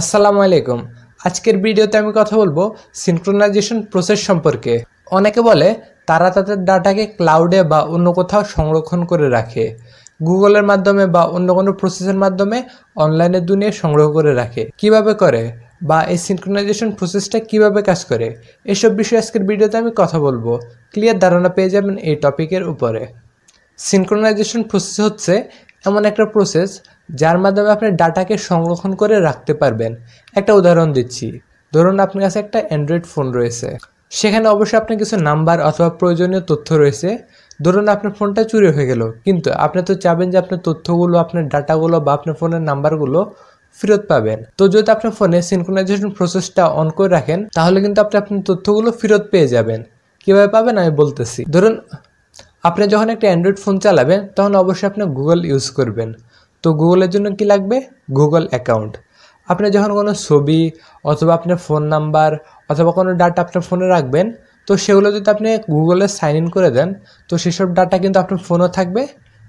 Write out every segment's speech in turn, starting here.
আসসালামু আলাইকুম আজকের ভিডিওতে আমি কথা বলবো সিনক্রোনাইজেশন প্রসেস সম্পর্কে অনেকে বলে তারা তাদের ডাটাকে ক্লাউডে বা অন্য কোথাও সংরক্ষণ করে রাখে গুগলের মাধ্যমে বা অন্য কোনো প্রসেসের মাধ্যমে অনলাইনে দুনিয়ে সংগ্রহ করে রাখে কিভাবে করে বা এই সিনক্রোনাইজেশন প্রসেসটা কিভাবে কাজ করে এসব বিষয়ে আজকের ভিডিওতে আমি কথা বলবো ক্লিয়ার ধারণা পেয়ে যাবেন এই টপিকের উপরে সিনক্রোনাইজেশন প্রসেস হচ্ছে এমন একটা প্রসেস যার মাধ্যমে আপনি ডাটাকে সংরক্ষণ করে রাখতে পারবেন একটা উদাহরণ দিচ্ছি ধরুন আপনার কাছে একটা অ্যান্ড্রয়েড ফোন রয়েছে সেখানে অবশ্যই আপনার কিছু নাম্বার অথবা প্রয়োজনীয় তথ্য রয়েছে ধরুন আপনার ফোনটা চুরি হয়ে গেল কিন্তু আপনি তো চাবেন যে আপনার তথ্যগুলো আপনার ডাটাগুলো বা আপনার ফোনের নাম্বারগুলো ফেরত পাবেন তো যদি আপনার ফোনে সিনক্রোনাইজেশন প্রসেসটা অন করে রাখেন তাহলে কিন্তু আপনি আপনার তথ্যগুলো ফেরত পেয়ে যাবেন কীভাবে পাবেন আমি বলতেছি ধরুন আপনি যখন একটা অ্যান্ড্রয়েড ফোন চালাবেন তখন অবশ্যই আপনি গুগল ইউজ করবেন তো গুগলের জন্য কি লাগবে গুগল অ্যাকাউন্ট আপনি যখন কোনো ছবি অথবা আপনার ফোন নাম্বার অথবা কোনো ডাটা আপনার ফোনে রাখবেন তো সেগুলো যদি আপনি গুগলে সাইন ইন করে দেন তো সেসব ডাটা কিন্তু আপনার ফোনও থাকবে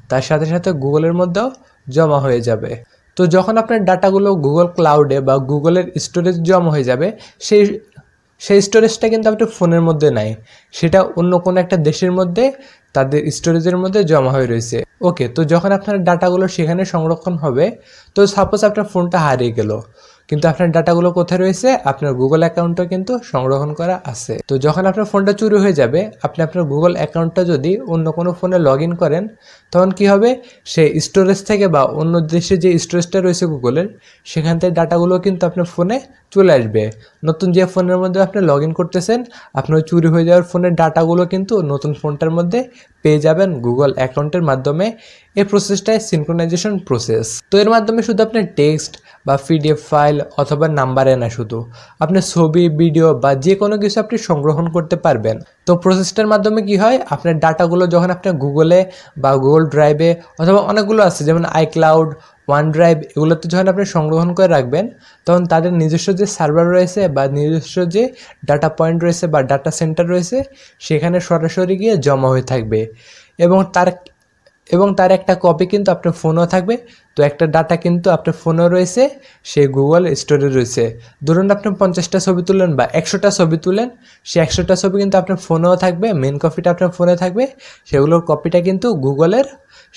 তার সাথে সাথে গুগলের মধ্যেও জমা হয়ে যাবে তো যখন আপনার ডাটাগুলো গুগল ক্লাউডে বা গুগলের স্টোরেজ জমা হয়ে যাবে সেই সেই স্টোরেজটা কিন্তু আপনার ফোনের মধ্যে নাই সেটা অন্য কোনো একটা দেশের মধ্যে তাদের স্টোরেজের মধ্যে জমা হয়ে রয়েছে ওকে তো যখন আপনার ডাটাগুলো সেখানে সংরক্ষণ হবে তো সাপোজ আপনার ফোনটা হারিয়ে গেল কিন্তু আপনার ডাটাগুলো কোথায় রয়েছে আপনার গুগল অ্যাকাউন্টও কিন্তু সংরক্ষণ করা আছে তো যখন আপনার ফোনটা চুরি হয়ে যাবে আপনি আপনার গুগল অ্যাকাউন্টটা যদি অন্য কোনো ফোনে লগ করেন তখন কি হবে সে স্টোরেজ থেকে বা অন্য দেশে যে স্টোরেজটা রয়েছে গুগলের সেখান থেকে ডাটাগুলো কিন্তু আপনার ফোনে চলে আসবে নতুন যে ফোনের মধ্যে আপনি লগ করতেছেন আপনার চুরি হয়ে যাওয়ার ফোনের ডাটাগুলো কিন্তু নতুন ফোনটার মধ্যে পেয়ে যাবেন গুগল অ্যাকাউন্টের মাধ্যমে এই প্রসেসটাই সিনক্রোনাইজেশন প্রসেস তো এর মাধ্যমে শুধু আপনি টেক্সট বা পিডিএফ ফাইল অথবা নাম্বারে না শুধু আপনি ছবি ভিডিও বা যে কোনো কিছু আপনি সংগ্রহণ করতে পারবেন তো প্রসেসটার মাধ্যমে কি হয় আপনার ডাটাগুলো যখন আপনি গুগলে বা গুগল ড্রাইভে অথবা অনেকগুলো আছে যেমন আইক্লাউড ওয়ান ড্রাইভ এগুলোতে যখন আপনি সংগ্রহণ করে রাখবেন তখন তাদের নিজস্ব যে সার্ভার রয়েছে বা নিজস্ব যে ডাটা পয়েন্ট রয়েছে বা ডাটা সেন্টার রয়েছে সেখানে সরাসরি গিয়ে জমা হয়ে থাকবে এবং তার এবং তার একটা কপি কিন্তু আপনার ফোনেও থাকবে তো একটা ডাটা কিন্তু আপনার ফোনেও রয়েছে সে গুগল স্টোরে রয়েছে ধরুন আপনি পঞ্চাশটা ছবি তুলেন বা একশোটা ছবি তুলেন সে একশোটা ছবি কিন্তু আপনার ফোনেও থাকবে মেন কপিটা আপনার ফোনে থাকবে সেগুলোর কপিটা কিন্তু গুগলের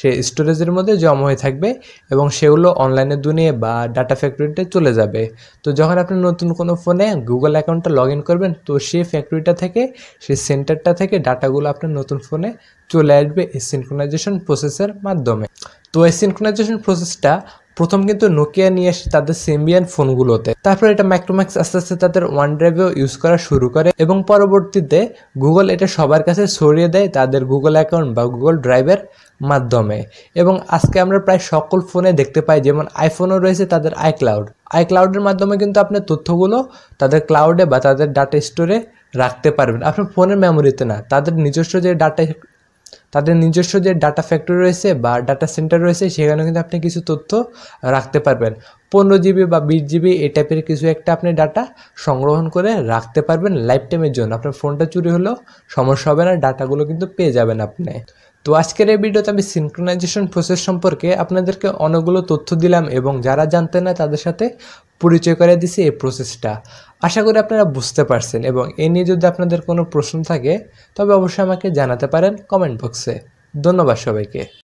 সে স্টোরেজের মধ্যে জমা হয়ে থাকবে এবং সেগুলো অনলাইনে দুনিয়ে বা ডাটা ফ্যাক্টরিতে চলে যাবে তো যখন আপনি নতুন কোনো ফোনে গুগল অ্যাকাউন্টটা লগ ইন করবেন তো সে ফ্যাক্টরিটা থেকে সে সেন্টারটা থেকে ডাটাগুলো আপনার নতুন ফোনে চলে আসবে এই সিনক্রোনাইজেশন প্রসেসের মাধ্যমে তো এই সিনক্রোনাইজেশন প্রসেসটা প্রথম কিন্তু নোকিয়া নিয়ে আসে তাদের সিম্বিয়ান ফোনগুলোতে তারপর এটা মাইক্রোম্যাক্স আস্তে আস্তে তাদের ওয়ান ড্রাইভেও ইউজ করা শুরু করে এবং পরবর্তীতে গুগল এটা সবার কাছে ছড়িয়ে দেয় তাদের গুগল অ্যাকাউন্ট বা গুগল ড্রাইভের মাধ্যমে এবং আজকে আমরা প্রায় সকল ফোনে দেখতে পাই যেমন আইফোনও রয়েছে তাদের আইক্লাউড আইক্লাউডের মাধ্যমে কিন্তু আপনার তথ্যগুলো তাদের ক্লাউডে বা তাদের ডাটা স্টোরে রাখতে পারবেন আপনার ফোনের মেমোরিতে না তাদের নিজস্ব যে ডাটা তাদের নিজস্ব যে ডাটা ফ্যাক্টরি রয়েছে বা ডাটা সেন্টার রয়েছে সেখানে কিন্তু আপনি কিছু তথ্য রাখতে পারবেন পনেরো জিবি বা বিশ জিবি এই টাইপের কিছু একটা আপনি ডাটা সংগ্রহণ করে রাখতে পারবেন লাইফ টাইমের জন্য আপনার ফোনটা চুরি হলেও সমস্যা হবে না ডাটাগুলো কিন্তু পেয়ে যাবেন আপনি তো আজকের এই ভিডিওতে আমি সিনক্রোনাইজেশন প্রসেস সম্পর্কে আপনাদেরকে অনেকগুলো তথ্য দিলাম এবং যারা জানতে না তাদের সাথে পরিচয় করে দিছি এই প্রসেসটা আশা করি আপনারা বুঝতে পারছেন এবং এ নিয়ে যদি আপনাদের কোনো প্রশ্ন থাকে তবে অবশ্যই আমাকে জানাতে পারেন কমেন্ট বক্সে ধন্যবাদ সবাইকে